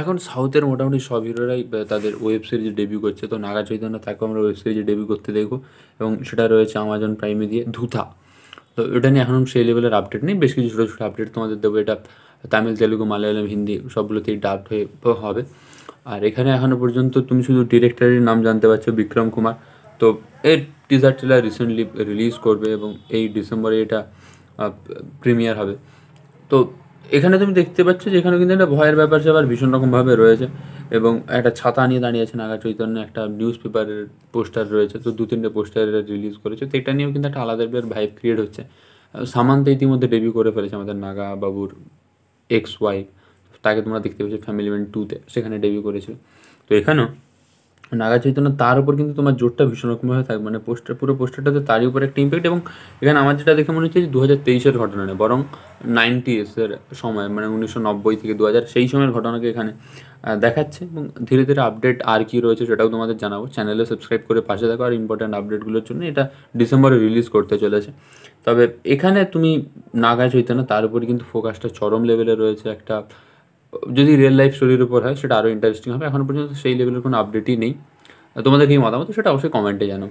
এখন সাউথের মোটামুটি সব হিরোরাই তাদের ওয়েব সিরিজে ডেবিউ করছে তো নাগা চৈতন্য তাকেও আমরা ওয়েব সিরিজে ডেবিউ করতে দেখব এবং সেটা রয়েছে আমাজন প্রাইমে দিয়ে ধুথা তো এটা নিয়ে এখন সেই লেভেলের আপডেট নেই বেশ কিছু ছোটো ছোটো আপডেট তোমাদের দেবো এটা তামিল তেলুগু মালায়ালাম হিন্দি সবগুলোতেই ডাবড হয়ে হবে আর এখানে এখনও পর্যন্ত তুমি শুধু ডিরেক্টরের নাম জানতে পারছো বিক্রম কুমার তো এর টিজার টেলার রিসেন্টলি রিলিজ করবে এবং এই ডিসেম্বরে এটা প্রিমিয়ার হবে তো এখানে তুমি দেখতে পাচ্ছ যে এখানে কিন্তু একটা ভয়ের ব্যাপার স্যাপার ভীষণ রকমভাবে রয়েছে এবং একটা ছাতা নিয়ে দাঁড়িয়ে আছে নাগা চৈতন্য একটা নিউজ পেপারের পোস্টার রয়েছে তো দু তিনটে পোস্টার রিলিজ করেছে তো এটা নিয়েও কিন্তু একটা আলাদা টাইপের ভাইব ক্রিয়েট হচ্ছে সামান্ত ইতিমধ্যে ডেবিউ করে ফেলেছে আমাদের নাগা বাবুর এক্স ওয়াইফ তাকে তোমরা দেখতে পেয়েছো ফ্যামিলি ম্যান টুতে সেখানে ডেবিউ করেছিল তো এখানেও নাগা চৈতন্য তার উপর কিন্তু তোমার জোরটা ভীষণ রকমভাবে থাকবে মানে পোস্টার পুরো পোস্টারটাতে তারই উপর একটা ইম্প্যাক্ট এবং এখানে আমার যেটা দেখে মনে হচ্ছে যে দু হাজার তেইশের ঘটনা নেই বরং এসের সময় মানে উনিশশো নব্বই থেকে দু হাজার সেই সময়ের ঘটনাকে এখানে দেখাচ্ছে এবং ধীরে ধীরে আপডেট আর কী রয়েছে সেটাও তোমাদের জানাবো চ্যানেলে সাবস্ক্রাইব করে পাশে দেখো আর ইম্পর্ট্যান্ট আপডেটগুলোর জন্য এটা ডিসেম্বরে রিলিজ করতে চলেছে তবে এখানে তুমি নাগা চৈতন্য তার উপর কিন্তু ফোকাসটা চরম লেভেলে রয়েছে একটা যদি রিয়েল লাইফ স্টোরির উপর হয় সেটা আরও ইন্টারেস্টিং হবে এখন পর্যন্ত সেই লেভেলের কোনো আপডেটই নেই তোমাদের কী মতামত সেটা অবশ্যই কমেন্টে জানো